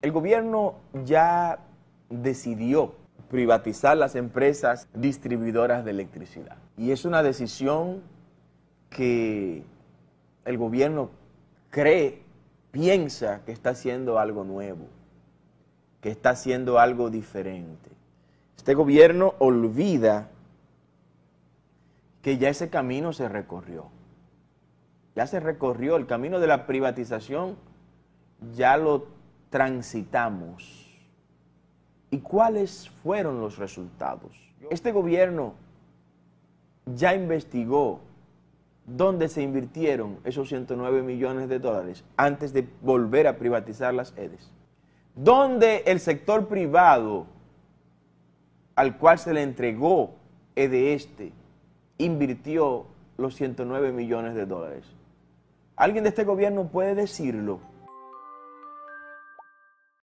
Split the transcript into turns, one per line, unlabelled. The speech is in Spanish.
El gobierno ya decidió privatizar las empresas distribuidoras de electricidad. Y es una decisión que el gobierno cree, piensa que está haciendo algo nuevo, que está haciendo algo diferente. Este gobierno olvida que ya ese camino se recorrió. Ya se recorrió el camino de la privatización, ya lo transitamos y cuáles fueron los resultados. Este gobierno ya investigó dónde se invirtieron esos 109 millones de dólares antes de volver a privatizar las EDES. Dónde el sector privado al cual se le entregó este invirtió los 109 millones de dólares. ¿Alguien de este gobierno puede decirlo?